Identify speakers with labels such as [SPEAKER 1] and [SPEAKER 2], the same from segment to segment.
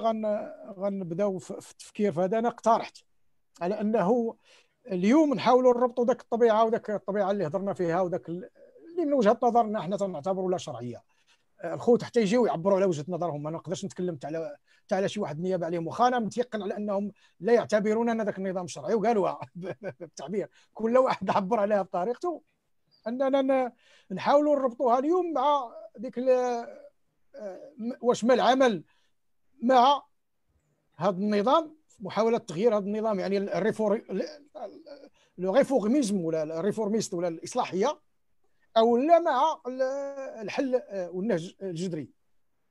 [SPEAKER 1] غن غنبداو في التفكير في هذا انا اقترحت على انه اليوم نحاولوا نربطوا ذاك الطبيعه وذاك الطبيعه اللي هضرنا فيها وذاك اللي من وجهه نظرنا احنا تنعتبروا لا شرعيه الخوت حتى يجيو يعبروا على وجهه نظرهم ما نقدرش نتكلم على حتى على شي واحد نيابه عليهم واخا انا متيقن على انهم لا يعتبرون ان ذاك النظام شرعي وقالوها بالتعبير كل واحد عبر عليها بطريقته اننا نحاولوا نربطوها اليوم مع ديك آه، واش ما العمل مع هذا النظام محاوله تغيير هذا النظام يعني الريفور لو ريفورميزم ولا الريفورميست ولا الاصلاحيه او لا مع الحل آه، والنهج الجذري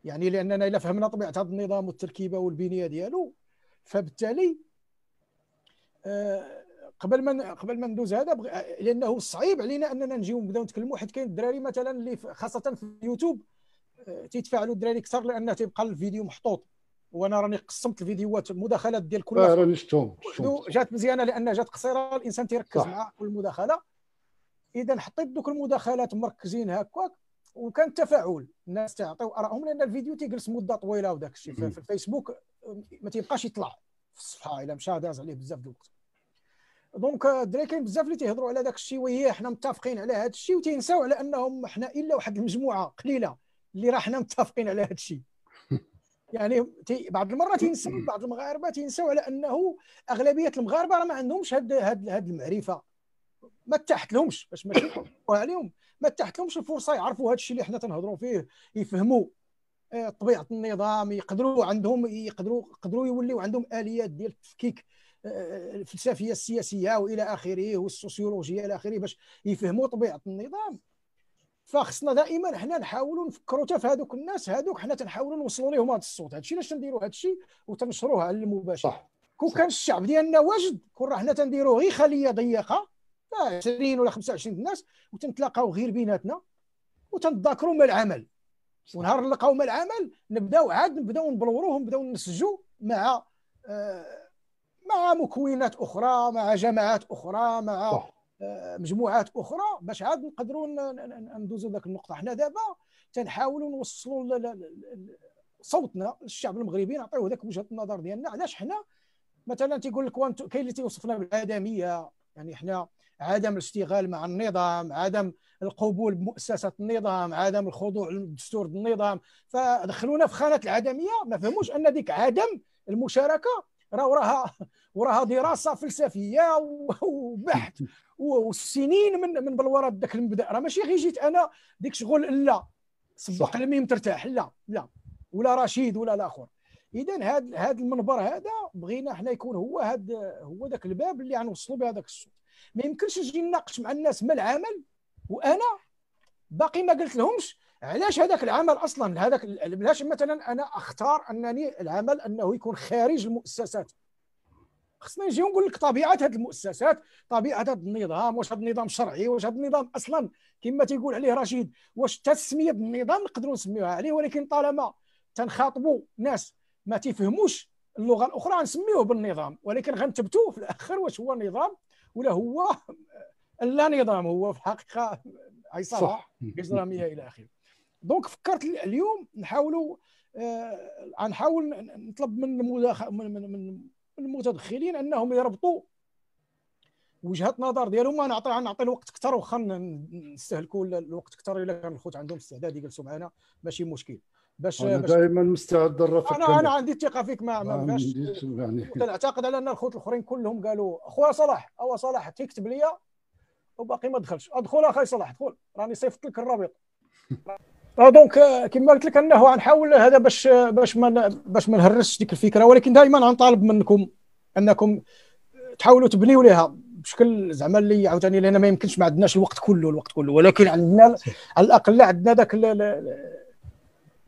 [SPEAKER 1] يعني لاننا الا فهمنا طبيعه هذا النظام والتركيبه والبنيه ديالو فبالتالي آه، قبل ما قبل ما ندوز هذا بغ... آه، لانه صعيب علينا اننا نجيو نبداو نتكلموا حيت كاين الدراري مثلا اللي خاصه في اليوتيوب تيتفاعلوا الدراري اكثر لأن تيبقى الفيديو محطوط وانا راني قسمت الفيديوهات المداخلات ديال كل آه، راني شفتهم جات مزيانه لان جات قصيره الانسان تيركز مع كل مداخله اذا حطيت دوك المداخلات مركزين هكاك وكان تفاعل الناس تعطيو ارائهم لان الفيديو تيجلس مده طويله وداك الشيء في الفيسبوك ما تيبقاش يطلع في الصفحه الا مشى داز عليه بزاف ديال الوقت دونك الدراري آه، كاين بزاف اللي تيهضروا على داك الشيء وهي حنا متفقين على هذا الشيء وتينساو على انهم حنا الا واحد المجموعه قليله اللي راه حنا متفقين على هذا الشيء يعني بعض المرات ينسوا بعض المغاربه ينسوا على انه اغلبيه المغاربه راه ما عندهمش هاد هاد هاد المعرفه ما تحت لهمش باش ما عليهم ما تحت لهمش الفرصه يعرفوا هذا الشيء اللي حنا تنهضروا فيه يفهموا آه، طبيعه النظام يقدروا عندهم يقدروا يقدروا يوليو عندهم اليات ديال التفكيك آه، الفلسفيه السياسيه والى اخره والسوسيولوجيا الى اخره باش يفهموا طبيعه النظام فخصنا دائما حنا نحاولوا نفكروا حتى في هذوك الناس هذوك حنا تنحاولوا نوصلوا لهم هذا الصوت هادشي علاش تنديروا هذا الشيء وتنشروه على المباشر صح كون كان الشعب ديالنا واجد كون راه حنا تنديروا غير خليه ضيقه 20 ولا 25 الناس وتنتلاقاو غير بيناتنا وتنذاكروا ما العمل ونهار نلقاو ما العمل نبداو عاد نبداو نبلوروهم نبداو نسجوا مع آه مع مكونات اخرى مع جماعات اخرى مع صح. آه، مجموعات اخرى باش عاد نقدروا ندوزوا ذاك النقطه حنا دابا تنحاولوا نوصلوا صوتنا للشعب المغربي نعطيوه ذاك وجهه النظر ديالنا علاش حنا مثلا تيقول لك كاين اللي تيوصفنا بالعدميه يعني حنا عدم الاشتغال مع النظام عدم القبول بمؤسسه النظام عدم الخضوع للدستور النظام فدخلونا في خانه العدميه ما فهموش ان ديك عدم المشاركه راه وراها وراها دراسه فلسفيه وبحث وسنين من من بلوره ذاك المبدا راه ماشي غير جيت انا ديك شغل لا سبق ميم ترتاح لا لا ولا رشيد ولا الاخر اذا هذا هذا المنبر هذا بغينا حنا يكون هو هذا هو ذاك الباب اللي غنوصلوا به هذاك الصوت ما يمكنش نجي نناقش مع الناس ما العمل وانا باقي ما قلت لهمش علاش هذاك العمل اصلا هذاك علاش مثلا انا اختار انني العمل انه يكون خارج المؤسسات خصنا نجي ونقول لك طبيعه هذه المؤسسات طبيعه هذا النظام واش هذا النظام شرعي واش هذا النظام اصلا كما تيقول عليه رشيد واش تسميه النظام نقدروا نسميوها عليه ولكن طالما تنخاطبوا ناس ما تيفهموش اللغه الاخرى نسميوه بالنظام ولكن غنثبتوا في الاخر واش هو نظام ولا هو لا نظام هو في الحقيقه عصابه اجراميه الى اخره دونك فكرت اليوم نحاولوا آه نطلب من من من, من المتدخلين انهم يربطوا وجهه نظر ديالهم ما نعطي نعطي الوقت اكثر واخا نستهلكوا الوقت اكثر الا كان الخوت عندهم استعداد يجلسوا معنا ماشي مشكل باش انا باش
[SPEAKER 2] دائما مستعد نرافق انا انا
[SPEAKER 1] عندي الثقه فيك ما ما كنعتقد يعني. على ان الخوت الاخرين كلهم قالوا اخويا صلاح او صلاح تكتب لي وباقي ما دخلش ادخل اخي صلاح ادخل راني صيفط لك الرابط آه، دونك آه، كما قلت لك انه غنحاول هذا باش آه، باش ما باش ما نهرسش ديك الفكره ولكن دائما غنطالب منكم انكم تحاولوا تبنيوا ليها بشكل زعما اللي عاوتاني لان ما يمكنش ما عندناش الوقت كله الوقت كله ولكن عندنا على الاقل عندنا ذاك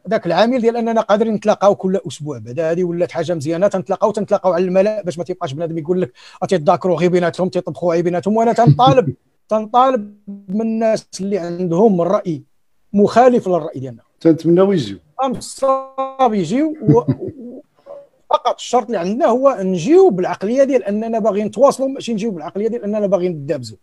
[SPEAKER 1] ذاك العامل ديال اننا قادرين نتلاقاو كل اسبوع بعدا هذه ولات حاجه مزيانه تنتلاقاو تنتلاقاو على الملا باش ما تيبقاش بنادم يقول لك تيتذاكروا غي بيناتهم تيطبخوا غي بيناتهم وانا تنطالب تنطالب من الناس اللي عندهم الراي مخالف للراي ديالنا تنتمناو يجيو صعب يجيو فقط الشرط اللي عندنا هو نجيو بالعقليه ديال اننا باغيين نتواصلوا ماشي نجيو بالعقليه ديال اننا باغيين ندابزوا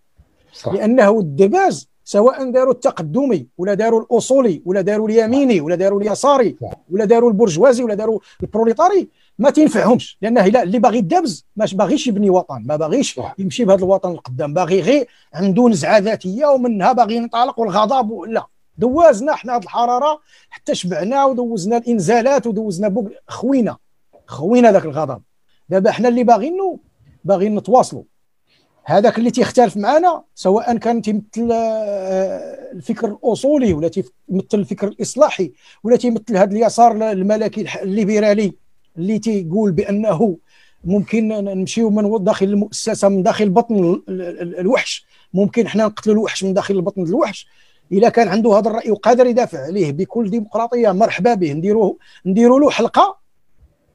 [SPEAKER 1] لانه الدباز سواء داروا التقدمي ولا داروا الاصولي ولا داروا اليميني ولا داروا اليساري ولا داروا البرجوازي ولا داروا البروليتاري ما تنفعهمش لانه اللي باغي الدبز ماش باغيش يبني وطن ما باغيش يمشي بهذا الوطن القدام باغي غير عنده نزعه ذاتيه ومنها باغي ينطلق والغضب لا دوازنا حنا هذه الحراره حتى شبعنا ودوزنا الانزالات ودوزنا بوك خوينا خوينا ذاك الغضب دابا حنا اللي باغينو باغيين نتواصلوا هذاك اللي تيختلف معنا سواء كان تيمثل آه، الفكر الاصولي ولا تيمثل الفكر الاصلاحي ولا تيمثل هذا اليسار الملكي الليبرالي اللي تيقول بانه ممكن نمشيو من داخل المؤسسه من داخل بطن الوحش ممكن حنا نقتلوا الوحش من داخل البطن الوحش الا كان عنده هذا الراي وقادر يدافع عليه بكل ديمقراطيه مرحبا به نديرو نديروا له حلقه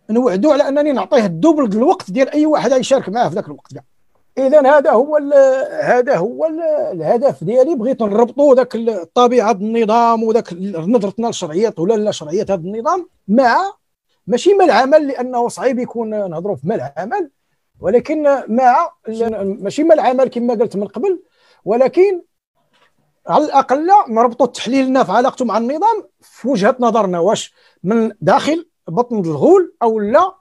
[SPEAKER 1] نوعدوا على انني نعطيه الدوبل الوقت ديال اي واحد يشارك معاه في ذاك الوقت كاع اذا هذا هو هذا هو الهدف ديالي بغيت نربطوا ذاك طبيعه النظام وذاك نظرتنا للشرعيات ولا لا شرعيه هذا النظام مع ماشي مع العمل لانه صعيب يكون نهضروا في مع العمل ولكن مع ماشي مع العمل كما قلت من قبل ولكن على الاقل نربطوا تحليلنا في علاقته مع النظام في وجهه نظرنا واش من داخل بطن الغول او لا آه،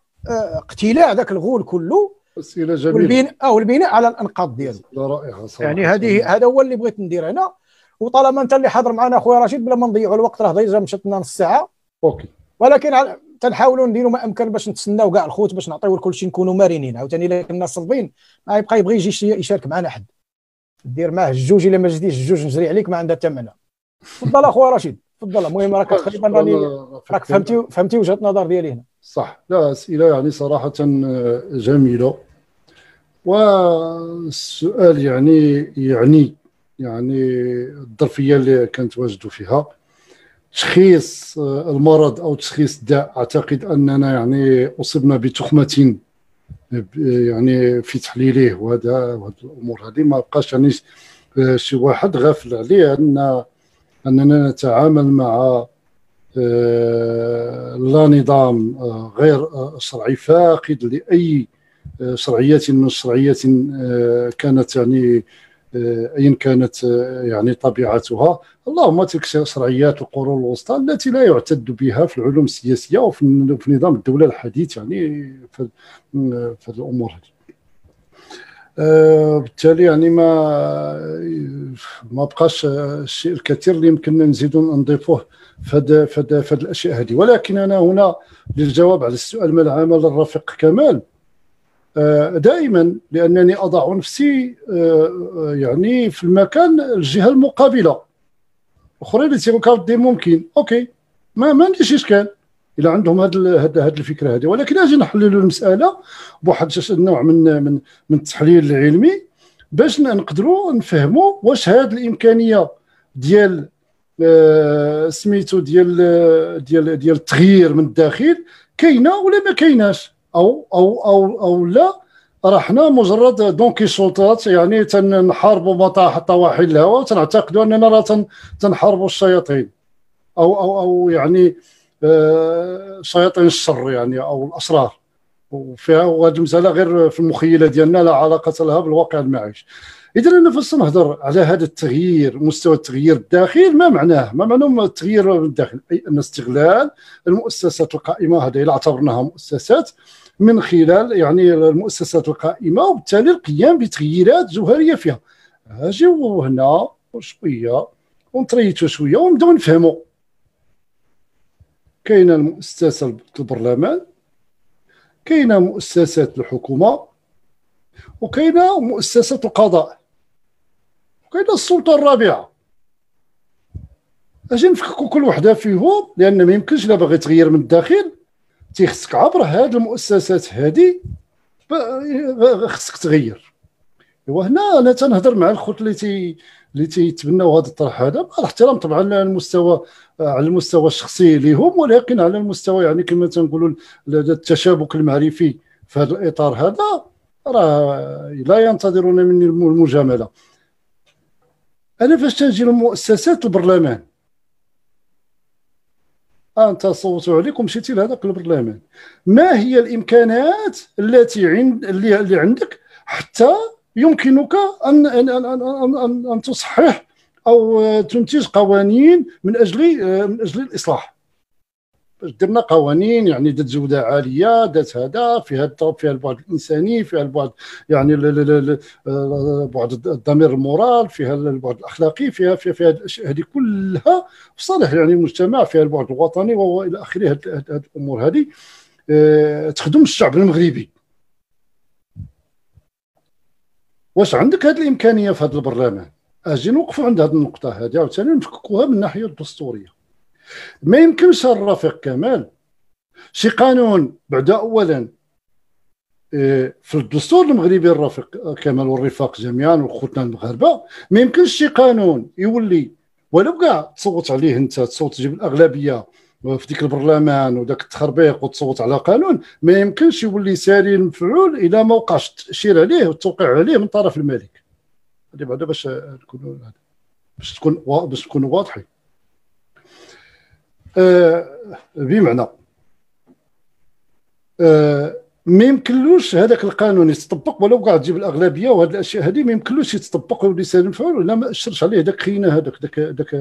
[SPEAKER 1] اقتلاع ذاك الغول كله اسئله جميله والبناء او البناء على الانقاض
[SPEAKER 2] ديالو رائعه صراحه يعني هذه
[SPEAKER 1] هذا هو اللي بغيت ندير هنا وطالما انت اللي حاضر معنا اخويا رشيد بلا ما نضيعوا الوقت راه ديجا مشات لنا نص ساعه اوكي ولكن على... تنحاولوا نديروا ما امكن باش نتسناو كاع الخوت باش نعطيو لكل شيء نكونوا مرنين عاوتاني الا كنا صلبين ما يبقى يبغي يجي يشارك معنا حد دير معاه الجوج الا ما جديش الجوج نجري عليك ما عندها ثمن تفضل اخويا رشيد تفضل المهم راك تقريبا راني راك فهمتي فهمتي وجهه النظر ديالي هنا صح
[SPEAKER 2] لا اسئله يعني صراحه آه، جميله والسؤال يعني يعني يعني الظرفيه اللي كنتواجدوا فيها تشخيص آه، المرض او تشخيص الداء اعتقد اننا يعني اصبنا بتخمه يعني في تحليله وهذا الامور هذه ما بقاش يعني آه، شي واحد غافل عليه ان اننا نتعامل مع آه، لا نظام آه، غير شرعي فاقد لاي شرعيه من الشرعيات كانت يعني ايا آه، كانت آه، يعني طبيعتها اللهم تلك شرعيات القرون الوسطى التي لا يعتد بها في العلوم السياسيه وفي نظام الدوله الحديث يعني في, في الامور هذه آه، بالتالي يعني ما ما بقاش الشيء الكثير اللي يمكن نزيدو نضيفوه في هذه الاشياء هذه ولكن انا هنا للجواب على السؤال ما العمل الرفيق كمال آه، دائما لانني اضع نفسي آه، آه، يعني في المكان الجهه المقابله اخرين اللي تيقول دي ممكن اوكي ما ما عنديش اشكال الى عندهم هذه هذه الفكره هذه ولكن اجي نحلل المساله بواحد النوع من من من التحليل العلمي باش نقدروا نفهموا واش هذه الامكانيه ديال سميتو ديال ديال ديال التغيير من الداخل كاينه ولا ما كايناش او او او او لا راه حنا مجرد دونكي سلطات يعني تنحاربوا مطاح طواحي الهواء وتنعتقدوا اننا راه تنحاربوا الشياطين او او او يعني آه، شياطين الشر يعني او الاسرار وفيها وهذه المساله غير في المخيله ديالنا لا علاقه لها بالواقع المعيش اذا انا فاش نهضر على هذا التغيير مستوى التغيير الداخل ما معناه ما معناه التغيير الداخل اي ان استغلال المؤسسات القائمه هذا الى اعتبرناها مؤسسات من خلال يعني المؤسسات القائمه وبالتالي القيام بتغييرات جوهريه فيها اجيو هنا شويه ونطريتو شويه ونبداو نفهمو كاينه المؤسسه البرلمان كاينه مؤسسات الحكومه وكاينه مؤسسه القضاء كاين السلطه الرابعه اجي نفككوا كل وحده فيهم لان ما يمكنش الا باغي تغير من الداخل تيخصك عبر هاد المؤسسات هادي خصك تغير ايوا هنا انا تنهضر مع الخوت اللي تي اللي تيتبناو هذا الطرح هذا مع الاحترام طبعا على المستوى على المستوى الشخصي ليهم ولكن على المستوى يعني كما تنقولوا التشابك المعرفي في هذا الاطار هذا راه لا ينتظرون مني المجامله انا فاش تنجي لمؤسسات البرلمان آه، انت صوتوا عليك ومشيتي لهذاك البرلمان ما هي الامكانات التي عند اللي عندك حتى يمكنك ان ان ان ان, أن, أن تصحح او تنتج قوانين من اجل آه، من اجل الاصلاح درنا قوانين يعني دات جوده عاليه دات هذا فيها فيها البعد الانساني فيها البعد يعني بعد الضمير المورال فيها البعد الاخلاقي فيها فيها, فيها الاشياء هذه كلها في صالح يعني المجتمع فيها البعد الوطني والى اخره هذه الامور هذه آه، تخدم الشعب المغربي واش عندك هذه الامكانيه في هذا البرلمان اجي نوقفوا عند هذه النقطه هذه عاوتاني نفككوها من الناحيه الدستوريه ما يمكنش الرفيق كمال شي قانون بعد اولا آه، في الدستور المغربي الرفيق كمال والرفاق جميعا وخوتنا المغاربه ما يمكنش شي قانون يولي ولو كاع تصوت عليه انت تصوت تجيب الاغلبيه في ديك البرلمان وذاك التخربيق وتصوت على قانون ما يمكنش يولي ساري المفعول الى ما وقعش التاشير عليه والتوقيع عليه من طرف الملك هذه بعدا باش نكونوا باش تكون باش تكونوا واضحين آه، بمعنى آه، ما يمكنلوش هذاك القانون يتطبق ولو كاع تجيب الاغلبيه وهذه الاشياء هذه ما يمكنلوش يتطبق ولسان الفعل الا ما اشرش عليه ذاك خينا هذاك ذاك ذاك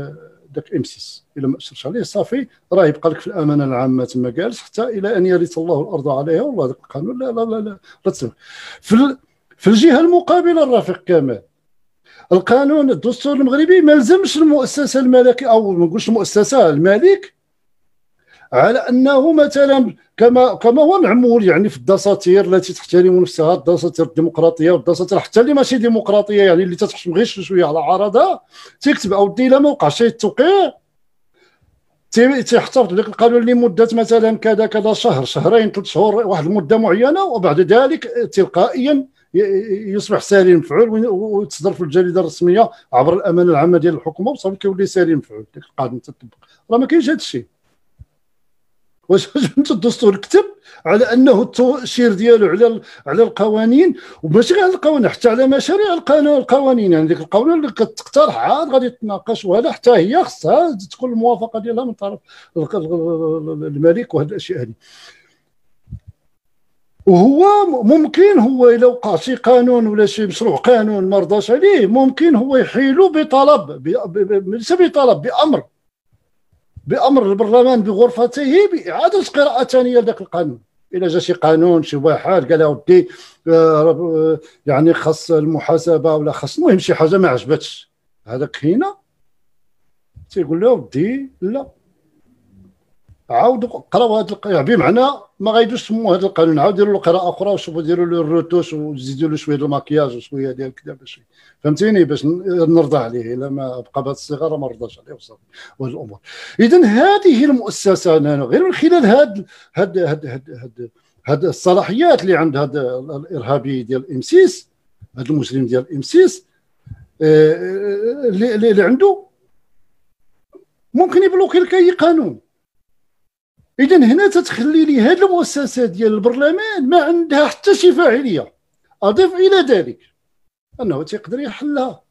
[SPEAKER 2] ذاك ام 6 الا ما اشرش عليه صافي راه يبقى لك في الامانه العامه تما جالس حتى الى ان يرث الله الارض عليها والله ذاك القانون لا لا لا لا, لا تسمح في في الجهه المقابله الرافق كمال القانون الدستور المغربي ما لزمش المؤسسه الملكيه او ما نقولش المؤسسه الملك على انه مثلا كما كما هو معمول يعني في الدساتير التي تحترم نفسها الدساتير الديمقراطيه والدساتير حتى اللي ماشي ديمقراطيه يعني اللي تتحشم غير شويه على عرضها تكتب او دي ما وقع شي التوقيع تحتفظ بذاك القانون لمده مثلا كذا كذا شهر شهرين ثلاث شهور واحد المده معينه وبعد ذلك تلقائيا يصبح ساري مفعول وتصدر في الجريده الرسميه عبر الامانه العامه ديال الحكومه وصافي كيولي ساري مفعول ذاك القانون تطبق راه ما كاينش هذا الشيء واش فهمت الدستور كتب على انه التاشير ديالو على على القوانين وماشي غير على القوانين حتى على مشاريع القانون القوانين يعني ديك القوانين اللي كتقترح عاد غادي تناقش وهذا حتى هي خصها تكون الموافقه ديالها من طرف الملك وهذه الاشياء هذه وهو ممكن هو الا وقع شي قانون ولا شي مشروع قانون ما رضاش عليه ممكن هو يحيلو بطلب ليس بطلب بامر بامر البرلمان بغرفته باعاده قراءه ثانيه لذاك القانون الى جا شي قانون شي واحد قال اودي آه، آه، يعني خاص المحاسبه ولا خاص المهم شي حاجه ما عجبتش هذاك هنا تيقول له اودي لا عاودوا قراو هذا القانون يعني بمعنى ما غايدوش تسموا هذا القانون عاودوا ديروا له قراءه اخرى وشوفوا ديروا له الروتوش وزيدوا له شويه الماكياج وشويه ديال كذا باش فهمتيني باش نرضى عليه الا ما بقى بهذه الصغار ما رضاش عليه وصافي وهذه الامور اذا هذه المؤسسه أنا غير من خلال هاد هاد, هاد, هاد الصلاحيات اللي عند هذا الارهابي ديال ام 6 هذا المسلم ديال ام آه، آه، آه، اللي, اللي عنده ممكن يبلوكي لك اي قانون اذا هنا تتخلي لي هذه المؤسسه ديال البرلمان ما عندها حتى شي فاعليه اضف الى ذلك انه تيقدر يحلها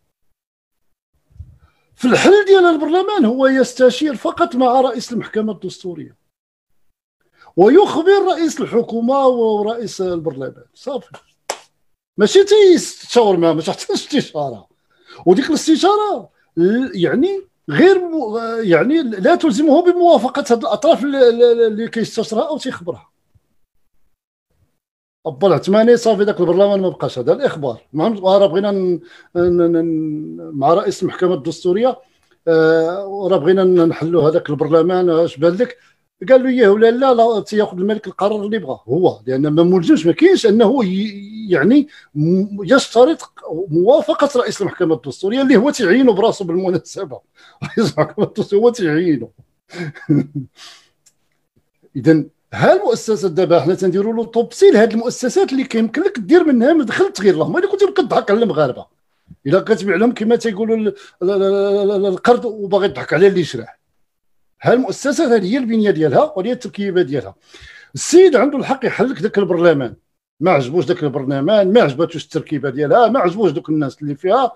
[SPEAKER 2] في الحل ديال البرلمان هو يستشير فقط مع رئيس المحكمه الدستوريه ويخبر رئيس الحكومه ورئيس البرلمان صافي ماشي تيستشاور معاه ما تحتاجش استشاره وديك الاستشاره يعني غير يعني لا تلزمه بموافقه هذه الاطراف اللي كيستشرها او تيخبرها ابو العثماني صافي ذاك البرلمان ما بقاش هذا الاخبار المهم آه، راه بغينا ن... ن... مع رئيس المحكمه الدستوريه آه، راه بغينا نحلوا هذاك البرلمان آه، اش بان لك قال له اياه ولا لا لا تياخذ الملك القرار اللي بغاه هو لان ما ملزمش ما كاينش انه يعني يشترط موافقه رئيس المحكمه الدستوريه اللي هو تعينه براسه بالمناسبه رئيس المحكمه الدستوريه هو تعينه اذا ها المؤسسات دابا حنا تنديروا له توبسي لهذ المؤسسات اللي كيمكن لك دير منها مدخل تغير اللهم الا كنت كتضحك على المغاربه الا كتبيع لهم كما تيقولوا القرض وباغي تضحك على اللي شراه هالمؤسسه هذه هي البنيه ديالها وهي التركيبه ديالها السيد عنده الحق يحلك ذاك البرلمان ما عجبوش ذاك البرلمان ما عجباتوش التركيبه ديالها ما عجبوش دوك الناس اللي فيها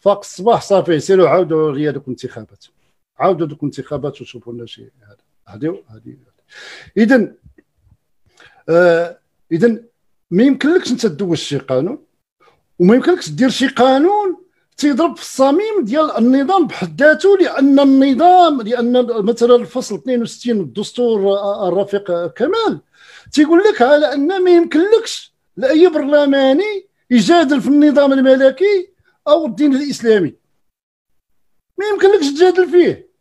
[SPEAKER 2] فاق الصباح صافي سيروا عاودوا غير دوك الانتخابات عاودوا دوك الانتخابات وشوفوا لنا شي هذا هذه هذه اذا اذا آه، ما يمكنلكش انت تدوز شي قانون وما يمكنلكش دير شي قانون تيضرب في الصميم ديال النظام بحد ذاته لان النظام لان مثلا الفصل 62 الدستور آه، آه، الرفيق كمال تيقول لك على ان ما يمكنلكش لاي برلماني يجادل في النظام الملكي او الدين الاسلامي ما يمكنلكش تجادل فيه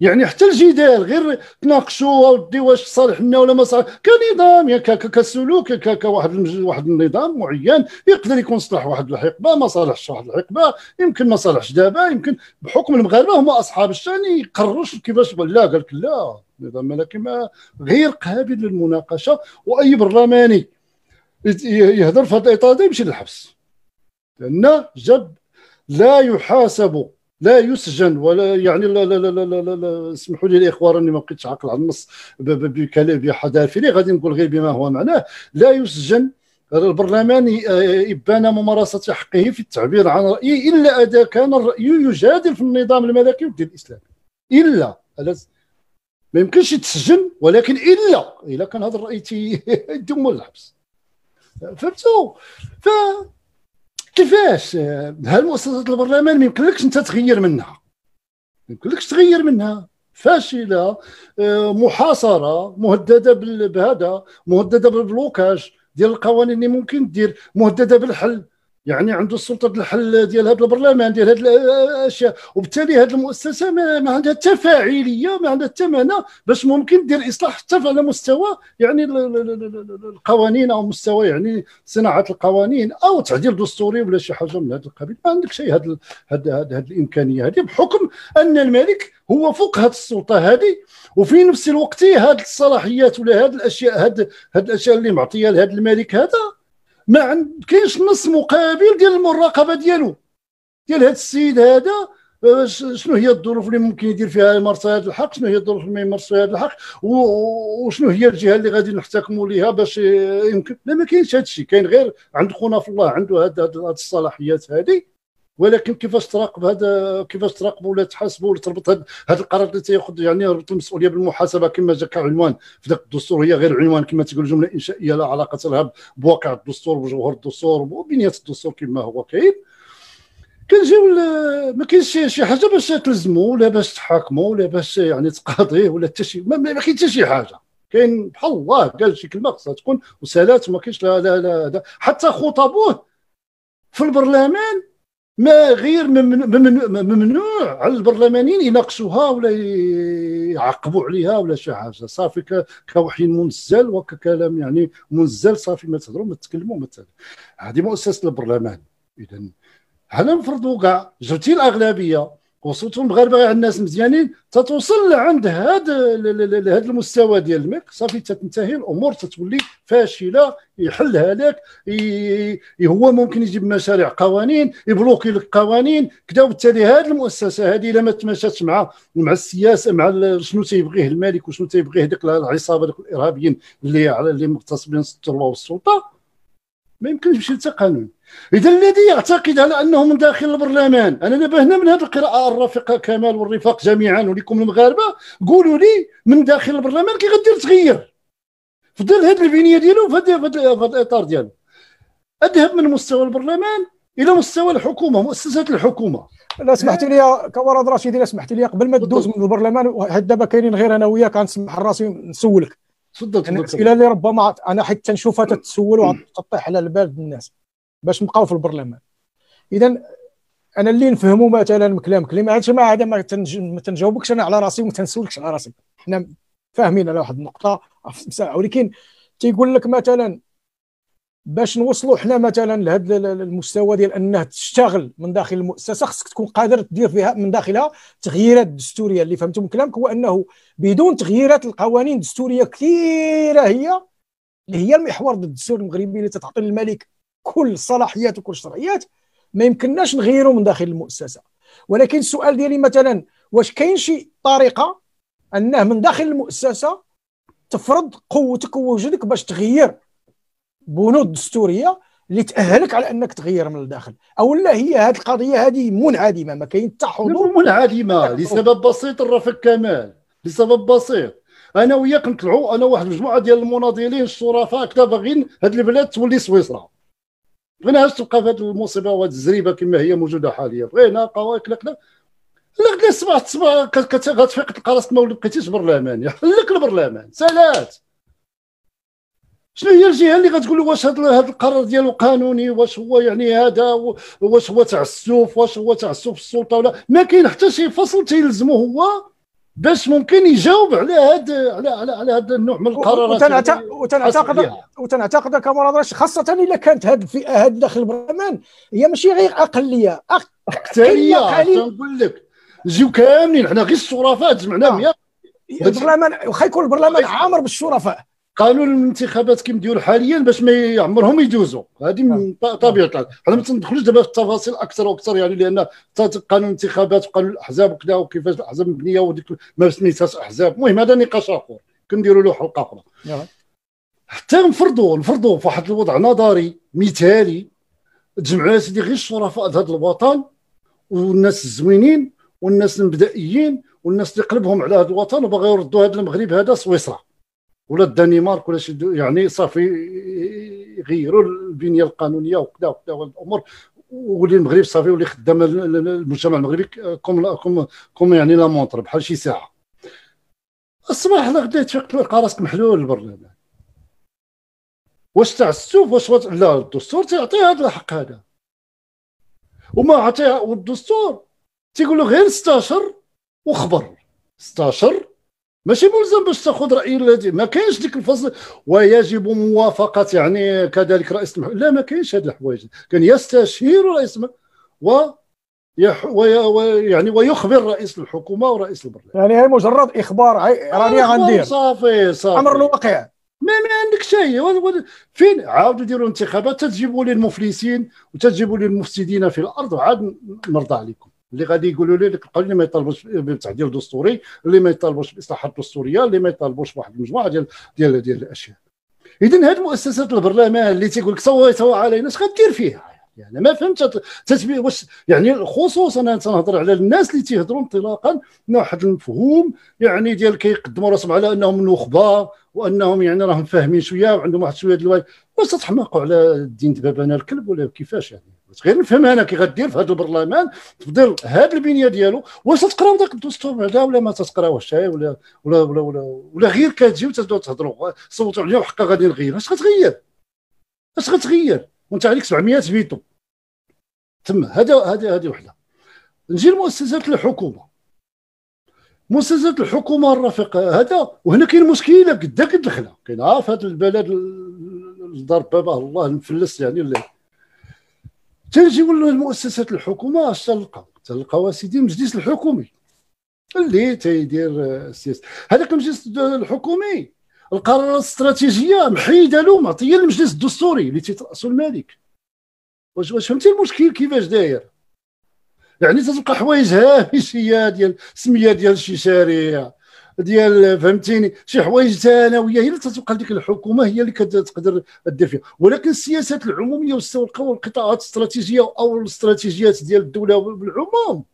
[SPEAKER 2] يعني حتى الجدال غير تناقشوا ودي واش صالح لنا ولا ما صالح كنظام يعني كسلوك كواحد واحد النظام معين يقدر يكون صلاح واحد الحقبه ما صالحش واحد الحقبه يمكن ما صالحش دابا يمكن بحكم المغاربه هما اصحاب الشان يقرروش كيفاش لا قال لك لا النظام الملكي ما غير قابل للمناقشه واي برلماني يهضر في هذا الاطار يمشي للحبس لان جد لا يحاسب لا يسجن ولا يعني لا لا لا لا لا, لا, لا اسمحوا لي الاخوان راني ما بقيتش عاقل على النص بحذافيري غادي نقول غير بما هو معناه لا يسجن البرلمان إبان آه، ممارسة حقه في التعبير عن رأيه إلا إذا كان الرأي يجادل في النظام الملكي والدين الإسلامي إلا ما يمكنش يتسجن ولكن إلا إلا كان هذا الرأي تيدوم الحبس فهمتوا ف كيفاش هالمؤسسات آه، البرلمان ما يمكنلكش انت تغير منها ما يمكنلكش تغير منها فاشله آه، محاصره مهدده بهذا مهدده بالبلوكاج ديال القوانين اللي ممكن دير مهدده بالحل يعني عنده السلطه الحل ديال هذا البرلمان ديال هذه الاشياء وبالتالي هذه المؤسسه ما, ما عندها حتى فاعليه ما عندها حتى معنى باش ممكن دير اصلاح حتى على مستوى يعني القوانين او مستوى يعني صناعه القوانين او تعديل دستوري ولا شي حاجه من هذا القبيل ما عندك شيء هذه هذه الامكانيه هذه بحكم ان الملك هو فوق هذه السلطه هذه وفي نفس الوقت هذه الصلاحيات ولا هذه الاشياء هذه الاشياء اللي معطيه لهذا الملك هذا ما عند كاينش نص مقابل ديال المراقبه ديالو ديال هذا السيد هذا آه، شنو هي الظروف اللي ممكن يدير فيها يمارس هذا الحق شنو هي الظروف اللي يمارس هذا الحق وشنو هي الجهه اللي غادي نحتكموا ليها باش آه، يمكن لا ما كاينش هذا الشيء كاين غير عند خونا في الله عنده هاد الصلاحيات هذه ولكن كيفاش تراقب هذا كيفاش تراقبه ولا تحاسبه ولا تربط هذا القرار اللي تاخذ يعني ربط المسؤوليه بالمحاسبه كما جا كعنوان في ذاك الدستور هي غير عنوان كما تقول جمله انشائيه لا علاقه لها بواقع الدستور وجوهر الدستور وبنيه الدستور كما هو كاين كنجيو ما كاينش شي حاجه باش تلزمو ولا باش تحاكمو ولا باش يعني تقاضيه ولا حتى شي ما, كاين حتى شي حاجه كاين بحال الله قال شي كلمه خصها تكون وسالات ما كاينش لا لا لا حتى خطبوه في البرلمان ما غير ممنوع على البرلمانيين يناقشوها ولا يعقبوا عليها ولا شي حاجه صافي كوحي منزل وككلام يعني منزل صافي ما تهضروا ما تتكلموا مثلا هذه مؤسسه البرلمان اذا هل نفرضوا كاع جبتي الاغلبيه وصوتهم باغي الناس مزيانين تتوصل لعند هذا هذا المستوى ديال الميك صافي تنتهي الامور تتولي فاشله يحلها لك هو ممكن يجيب مشاريع قوانين يبلوكي لك قوانين كذا وبالتالي هذه المؤسسه هذه الا ما تماشاتش مع مع السياسه مع شنو تيبغيه الملك وشنو تيبغيه ديك العصابه الارهابيين اللي اللي مغتصبين الثروه والسلطه ما يمكنش يمشي حتى قانون اذا الذي يعتقد على انه من داخل البرلمان انا دابا هنا من هذه القراءه الرفيقه كمال والرفاق جميعا ولكم المغاربه قولوا لي من داخل البرلمان كي غدير تغير في ظل هذه البنيه ديالو في هذا الاطار ديالو اذهب من مستوى البرلمان الى مستوى الحكومه مؤسسات الحكومه لا سمحت لي كورد رشيد لا سمحت لي قبل ما
[SPEAKER 1] تدوز من البرلمان دابا كاينين غير انا وياك غنسمح راسي نسولك
[SPEAKER 2] تفضل تفضل الاسئله اللي
[SPEAKER 1] ربما انا حيت تنشوفها تتسول وتطيح على البال الناس باش نبقاو في البرلمان اذا انا اللي نفهمه مثلا من كلامك اللي ما عادش ما عاد ما تنجاوبكش انا على راسي وما تنسولكش على راسي حنا فاهمين على واحد النقطه ولكن تيقول لك مثلا باش نوصلوا حنا مثلا لهذا المستوى ديال انها تشتغل من داخل المؤسسه خصك تكون قادر تدير فيها من داخلها تغييرات دستوريه اللي فهمت من كلامك هو انه بدون تغييرات القوانين الدستوريه كثيره هي اللي هي المحور ضد الدستور المغربي اللي تتعطي للملك كل الصلاحيات وكل الشرعيات ما يمكنناش نغيروا من داخل المؤسسه ولكن السؤال ديالي مثلا واش كاين شي طريقه انه من داخل المؤسسه تفرض قوتك ووجودك باش تغير بنود دستوريه اللي تاهلك على انك تغير من الداخل
[SPEAKER 2] او لا هي هذه القضيه هذه منعدمه ما كاين حتى حضور منعدمه لسبب بسيط الرفق كمال لسبب بسيط انا وياك نطلعوا انا واحد المجموعه ديال المناضلين الشرفاء كذا باغيين هذه البلاد تولي سويسرا بغيناش تبقى في هذه المصيبه وهذه الزريبه كما هي موجوده حاليا بغينا قواك لك لا لا صباح تصبح غتفيق تلقى راسك ما بقيتيش برلماني حلك البرلمان سالات شنو هي الجهه اللي غتقول له واش هذا القرار ديالو قانوني واش هو يعني هذا واش هو تعسف واش هو تعسف السلطه ولا ما كاين حتى شي فصل تيلزمو هو باش ممكن يجاوب على هذا على على على هذا النوع من القرارات وتنعتقد وتنعتقد
[SPEAKER 1] وتنعتقد كمناظره خاصه الا كانت هذه الفئه هذه داخل البرلمان هي ماشي غير اقليه اكثريه تنقول لك جيو كاملين حنا غير
[SPEAKER 2] الشرفاء جمعنا 100 آه. البرلمان واخا يكون البرلمان عامر بالشرفاء قانون الانتخابات كيما ديروا حاليا باش ما يعمرهم يدوزوا هذه نعم. من طبيعه الحال حنا ما تندخلوش دابا في التفاصيل اكثر واكثر يعني لان قانون الانتخابات وقانون الاحزاب وكذا وكيفاش الاحزاب مبنيه وديك ما سميتهاش احزاب المهم هذا نقاش اخر كنديروا له حلقه اخرى نعم. حتى نفرضوا نفرضوا في واحد الوضع نظري مثالي تجمعوا سيدي غير الشرفاء هذا الوطن والناس الزوينين والناس المبدئيين والناس اللي قلبهم على هذا الوطن وباغي يردوا هذا المغرب هذا سويسرا ولا الدنمارك ولا شي يعني صافي يغيروا البنيه القانونيه وكذا وكذا الامور وولي المغرب صافي ولي خدام المجتمع المغربي كوم كوم كوم يعني لا مونطر بحال شي ساعه الصباح انا غدا تفيق تلقى راسك محلول البرلمان واش تاع السوف واش وط... لا الدستور تيعطي هذا الحق هذا وما عطيها والدستور تيقول له غير 16 وخبر 16 ماشي ملزم باش تاخذ راي ما كاينش ديك الفصل ويجب موافقه يعني كذلك رئيس المحكمه لا ما كاينش هاد الحوايج كان يستشير رئيس و يح... وي... وي... يعني ويخبر رئيس الحكومه ورئيس البرلمان يعني هي مجرد اخبار آه، راني غندير صافي صافي امر الواقع ما ما عندك شيء فين عاودوا ديروا انتخابات تجيبوا لي المفلسين وتجيبوا لي المفسدين في الارض وعاد نرضى عليكم اللي غادي يقولوا لي اللي ما يطالبوش بتعديل دستوري اللي ما يطالبوش باصلاحات دستوريه اللي ما يطالبوش بواحد المجموعه ديال ديال ديال الاشياء اذا هاد مؤسسات البرلمان اللي تيقول لك سوا سوا علينا اش غدير فيها يعني ما فهمتش تتبيه واش يعني خصوصا انا تنهضر على الناس اللي تيهضروا انطلاقا من واحد المفهوم يعني ديال كيقدموا راسهم على انهم نخبه وانهم يعني راهم فاهمين شويه وعندهم واحد شويه ديال واش تتحماقوا على الدين دبابه انا الكلب ولا كيفاش يعني غير نفهم انا كي غدير في هذا البرلمان تفضل هذه البنيه ديالو واش تقراو ذاك الدستور بعدا ولا ما تقراوش حتى ولا ولا ولا, ولا, ولا غير كتجيو تبداو تهضروا صوتوا عليا وحقا غادي نغير اش غتغير اش غتغير وانت عليك 700 فيتو تما هذا هذه هذه وحده نجي لمؤسسات الحكومه مؤسسات الحكومه الرفيقه هذا وهنا كاين مشكله قد الخلا كاين عارف هذا البلد الضرب بابا الله المفلس يعني اللي تنجيو المؤسسات الحكومه اش تلقى تلقى سيدي المجلس الحكومي اللي تيدير السياسه هذاك المجلس الحكومي القرارات الاستراتيجيه محيده له معطيه للمجلس الدستوري اللي تيتراسو الملك واش واش فهمتي المشكل كيفاش داير يعني تتبقى حوايج هامشيه ديال سميه ديال شي شارع ديال فهمتيني شي حوايج ثانويه هي اللي تتبقى لديك الحكومه هي اللي كتقدر دير فيها ولكن السياسات العموميه والقطاعات الاستراتيجيه او الاستراتيجيات ديال الدوله بالعموم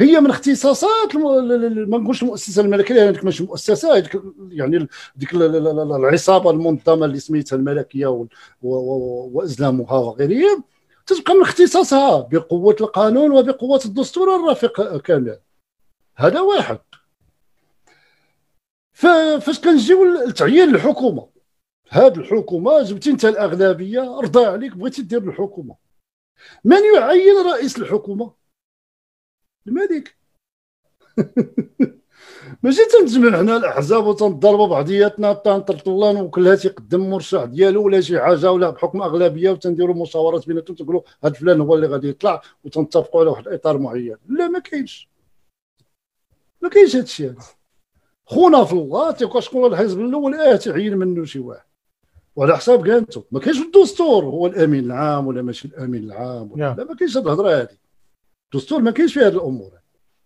[SPEAKER 2] هي من اختصاصات ما نقولش المؤسسه الملكيه لان يعني ماشي مؤسسه ديك يعني ديك العصابه المنظمه اللي سميتها الملكيه وازلامها وغيرهم تبقى من اختصاصها بقوه القانون وبقوه الدستور الرافق كامل هذا واحد فاش كنجيو لتعيين الحكومه هاد الحكومه جبتي انت الاغلبيه رضا عليك بغيتي دير الحكومه من يعين رئيس الحكومه الملك ماشي تنجمع هنا الاحزاب وتنضربوا بعضياتنا تنطر الله وكل هذا يقدم مرشح ديالو ولا شي حاجه ولا بحكم اغلبيه وتنديروا مشاورات بيناتهم تقولوا هاد فلان هو اللي غادي يطلع وتنتفقوا على واحد الاطار معين لا ما كاينش ما كاينش هادشي هذا خونا في الله تيبقى شكون الحزب الاول اه تعين منه شي واحد وعلى حساب كانتو ما كاينش الدستور هو الامين العام ولا ماشي الامين العام ولا yeah. لا ما كاينش هاد الهضره هادي الدستور ما كاينش فيه هاد الامور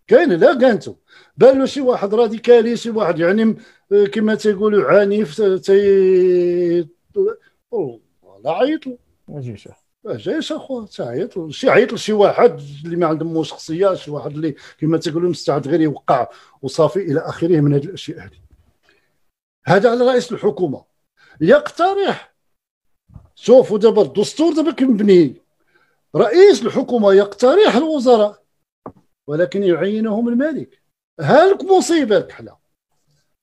[SPEAKER 2] كاين لا كانتو بانو شي واحد راديكالي شي واحد يعني آه، كما تيقولوا عنيف تي والله لا عيط له ما يجيش جايش اخو تعيط شي عيط لشي واحد اللي ما عنده مو شخصيه شي واحد اللي كما تقولوا مستعد غير يوقع وصافي الى اخره من هذه الاشياء هذه هذا على رئيس الحكومه يقترح شوفوا دابا الدستور دابا كنبني رئيس الحكومه يقترح الوزراء ولكن يعينهم الملك هالك مصيبه الكحله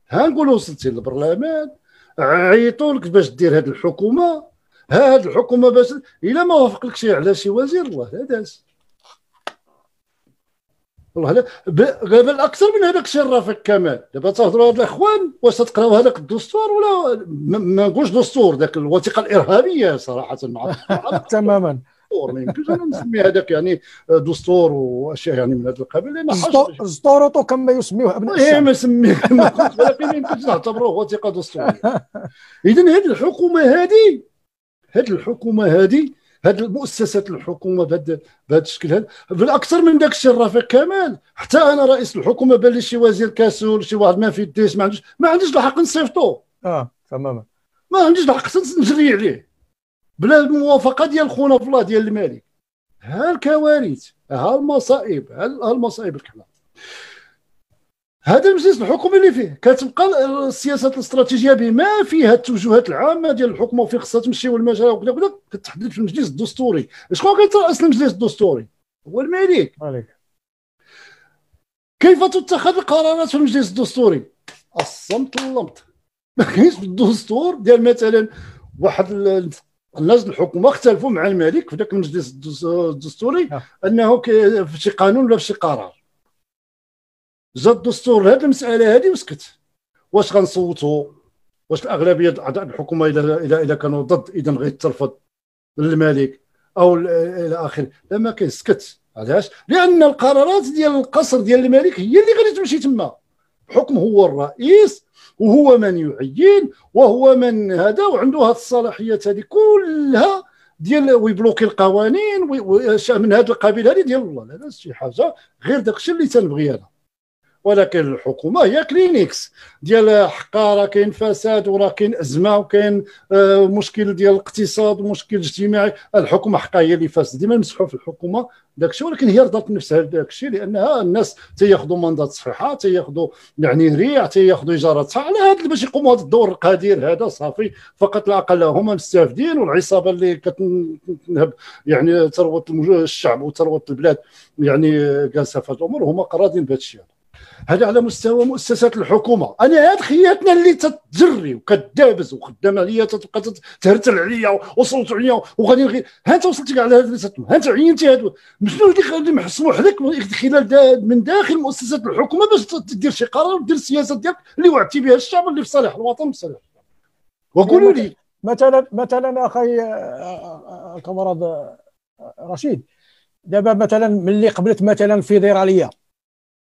[SPEAKER 2] ها نقولوا وصلتي للبرلمان عيطوا لك باش دير هذه الحكومه ها هاد الحكومه باش الا ما وافق لك شي على شي وزير الله لا داس والله لا بل اكثر من هذاك الشيء الرافق كمال دابا تهضروا هاد الاخوان واش تقراو هذاك الدستور ولا ما نقولش دستور ذاك الوثيقه الارهابيه صراحه مع تماما دستور ما يمكنش انا نسمي هذاك يعني دستور واشياء يعني من هذا القبيل لان كما يسميه ابناء إيه، الشعب ما سميه ولكن ما يمكنش نعتبروه وثيقه دستوريه اذا هذه الحكومه هذه هذه الحكومه هذه هاد المؤسسات الحكومه بهذا بهذا الشكل هذا بالاكثر من داك الشيء الرفيق كمال حتى انا رئيس الحكومه بان لي شي وزير كسول شي واحد ما في ديش ما عندوش ما عنديش الحق نصيفطو اه تماما ما عنديش الحق نجري عليه بلا الموافقه ديال خونا في الله ديال الملك ها الكوارث ها المصائب ها المصائب الكحله هذا المجلس الحكومي اللي فيه كتبقى السياسات الاستراتيجيه بما فيها التوجهات العامه ديال الحكومه وفين خصها تمشي والمجال وكذا وكذا كتحدد في المجلس الدستوري شكون كيترأس المجلس الدستوري هو الملك كيف تتخذ القرارات في المجلس الدستوري الصمت واللمط ما كاينش في الدستور ديال مثلا واحد الناس الحكومه اختلفوا مع الملك في ذاك المجلس الدستوري آه. انه في شي قانون ولا في شي قرار جا الدستور لهاد المساله هذه وسكت واش غنصوتوا واش الاغلبيه اعضاء الحكومه اذا اذا اذا كانوا ضد اذا غيترفض الملك او الى اخره لا ما كاين سكت علاش لان القرارات ديال القصر ديال الملك هي اللي غادي تمشي تما بحكم هو الرئيس وهو من يعين وهو من هذا وعنده هذه الصلاحيات هذه كلها ديال ويبلوكي القوانين من هذا القبيل هذه ديال الله لا شي حاجه غير داكشي اللي تنبغي انا ولكن الحكومه هي كلينيكس ديال حقا راه كاين فساد وراه كاين ازمه وكاين آه، مشكل ديال الاقتصاد ومشكل اجتماعي الحكومه حقا هي اللي فاسده ديما نمسحوا في الحكومه داك الشيء ولكن هي رضات نفسها داك الشيء لانها الناس تياخذوا مندات صحيحه تياخذوا يعني ريع تياخذوا ايجارات صح على هذا باش يقوموا هذا الدور القدير هذا صافي فقط لا اقل هما مستافدين والعصابه اللي كتنهب يعني ثروه الشعب وثروه البلاد يعني جالسه في الامور هما قرادين بهذا الشيء هذا هذا على مستوى مؤسسات الحكومه انا هاد خياتنا اللي تتجري وكدابز وخدام عليا تتبقى تهرتل عليا وصلت عليا وغادي نغير ها انت وصلتي على هاد اللي ها انت عينتي هاد شنو اللي غادي محصمو حداك خلال من داخل مؤسسات الحكومه باش تدير شي قرار ودير السياسه ديالك اللي وعدتي بها الشعب اللي في صالح الوطن في صالح وقولوا لي
[SPEAKER 1] مثلا مثلا اخي الكمرض آه، آه، آه، رشيد دابا مثلا ملي قبلت مثلا الفيدراليه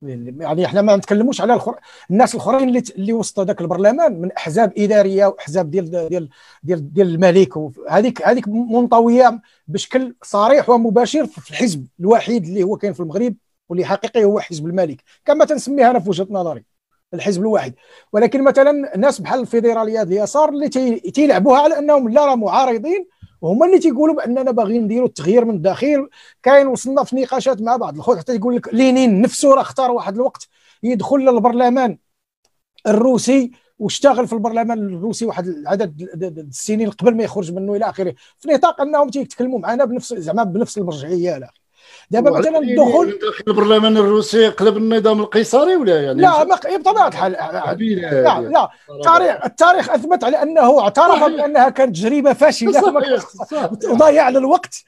[SPEAKER 1] يعني احنا ما نتكلموش على الخر... الناس الاخرين اللي اللي وسط ذاك البرلمان من احزاب اداريه واحزاب ديال ديال ديال ديال الملك هذيك هذيك منطويه بشكل صريح ومباشر في الحزب الوحيد اللي هو كاين في المغرب واللي حقيقي هو حزب الملك كما تنسميها انا في وجهه نظري الحزب الواحد ولكن مثلا ناس بحال الفيدراليات اليسار اللي تيلعبوها على انهم لا راه معارضين وهما اللي تيقولوا باننا باغيين نديروا التغيير من الداخل كاين وصلنا في نقاشات مع بعض الخوت حتى يقول لك لينين نفسه راه اختار واحد الوقت يدخل للبرلمان الروسي واشتغل في البرلمان الروسي واحد العدد السنين قبل ما يخرج منه الى اخره في نطاق انهم تيتكلموا معنا بنفس زعما بنفس المرجعيه الى اخره
[SPEAKER 2] دابا مثلا الدخول يعني البرلمان الروسي قلب النظام القيصري ولا يعني لا ما بطبيعه الحال لا لا يعني. التاريخ التاريخ اثبت على انه اعترف بانها
[SPEAKER 1] كانت تجربه فاشله وضيع للوقت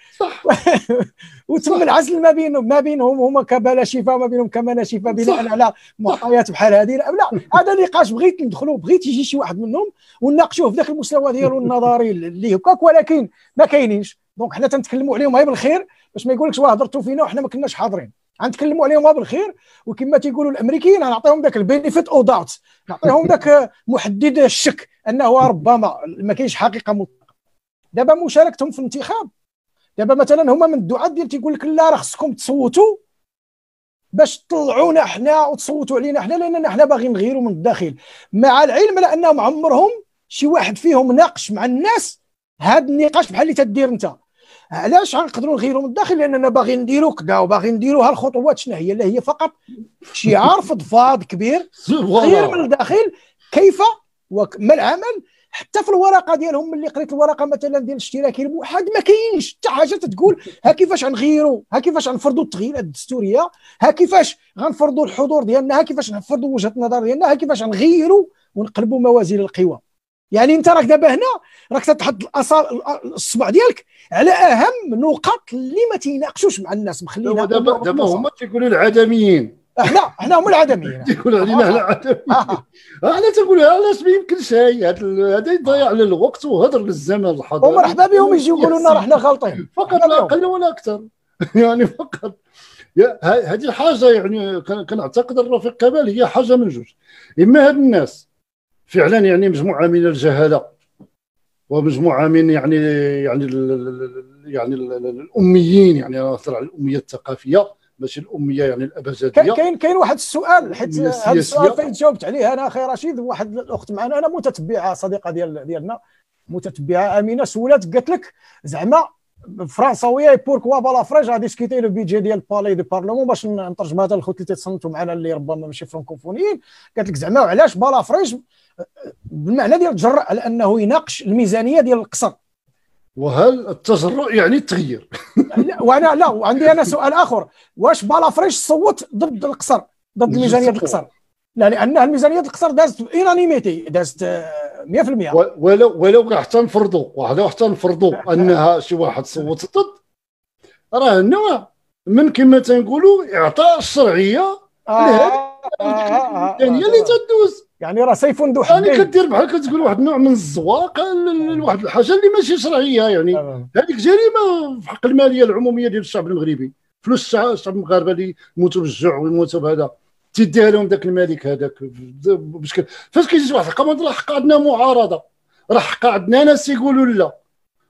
[SPEAKER 1] وتم العزل ما بين ما بينهم هما كبلاشفه وما بينهم كمناشفه بناء على معطيات بحال هذه لا هذا نقاش بغيت ندخلوا بغيت يجي شي واحد منهم وناقشوه في ذاك المستوى ديالو النظري اللي هكاك ولكن ما كاينينش دونك حنا تنتكلموا عليهم غير بالخير باش ما يقولكش واه هضرتوا فينا وحنا ما كناش حاضرين غنتكلموا عليهم بالخير وكما تيقولوا الامريكيين غنعطيهم ذاك البينيفيت او داوت نعطيهم ذاك محدد الشك انه ربما ما كاينش حقيقه مطلقه دابا مشاركتهم في الانتخاب دابا مثلا هما من الدعاة ديال تيقول لك لا راه خصكم تصوتوا باش تطلعونا حنا وتصوتوا علينا حنا لاننا حنا باغيين نغيروا من الداخل مع العلم لانهم عمرهم شي واحد فيهم ناقش مع الناس هذا النقاش بحال اللي تدير انت علاش غنقدروا نغيروا من الداخل لاننا باغي نديروا كذا وباغي نديروا هالخطوات شنو هي اللي هي فقط شعار فضفاض كبير غير من الداخل كيف وما العمل حتى في الورقه ديالهم ملي قريت الورقه مثلا ديال الاشتراكي الموحد ما كاينش حتى حاجه تتقول ها كيفاش غنغيروا ها كيفاش غنفرضوا التغييرات الدستوريه ها كيفاش غنفرضوا الحضور ديالنا ها كيفاش غنفرضوا وجهه النظر ديالنا ها كيفاش غنغيروا ونقلبوا موازين القوى يعني انت راك دابا هنا راك تحط الصبع ديالك على اهم نقاط اللي ما تيناقشوش مع
[SPEAKER 2] الناس مخلينا دابا دابا هما تيقولوا العدميين احنا احنا هما العدميين تيقولوا علينا احنا آه. عدميين احنا تنقول علاش ما يمكنش هاي هذا يضيع على الوقت وهضر للزمن الحاضر ومرحبا بهم يجيو يقولوا لنا راه احنا غالطين فقط لا اقل ولا اكثر يعني فقط هذه الحاجه يعني كنعتقد الرفيق كمال هي حاجه من جوج اما هاد الناس فعلا يعني مجموعه من الجهاله ومجموعه من يعني يعني ال يعني الـ الاميين يعني انا على الاميه الثقافيه ماشي الاميه يعني الابجديه كاين كاين واحد السؤال حيت هذا السؤال
[SPEAKER 1] فين جاوبت عليه انا اخي رشيد واحد الاخت معنا انا متتبعه صديقه ديال ديالنا متتبعه امينه سولات قالت لك زعما فرنساويه بوركوا بلا فرنج غادي سكيتي لو بيجي ديال بالي دو بارلمون باش نترجمها هذا الخوت اللي تيتصنتوا معنا اللي ربما ماشي فرانكوفونيين قالت لك زعما علاش بلا فرنج بالمعنى ديال تجرأ على انه يناقش الميزانيه ديال القصر وهل التجرؤ يعني التغيير؟ لا وانا لا وعندي انا سؤال اخر واش بالافريش صوت ضد القصر ضد ميزانيه القصر؟ لا
[SPEAKER 2] لان الميزانيه القصر دازت بانانيميتي دازت 100% ولو ولو حتى نفرضوا ولو حتى نفرضوا انها شي واحد صوت ضد راه نوع من كما تنقولوا اعطاء الشرعيه آه آه آه, آه،, آه، اللي آه. تدوز يعني راه سيف ذو حدين يعني كدير بحال كتقول واحد النوع من الزواق لواحد الحاجه اللي ماشي شرعيه يعني هذيك جريمه في حق الماليه العموميه ديال الشعب المغربي فلوس الشعب المغاربه اللي يموتوا بالجوع ويموتوا بهذا تيديها لهم ذاك الملك هذاك بشكل فاش كيجي واحد القمه راه حقا عندنا معارضه راه حقا عندنا ناس يقولوا لا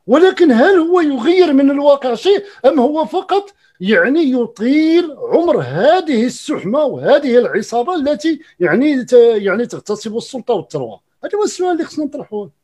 [SPEAKER 2] ولكن هل هو يغير من الواقع شيء أم هو فقط يعني يطيل عمر هذه السحمة وهذه العصابة التي يعني يعني تغتصب السلطة والثروة هذا هو السؤال اللي خصنا نطرحه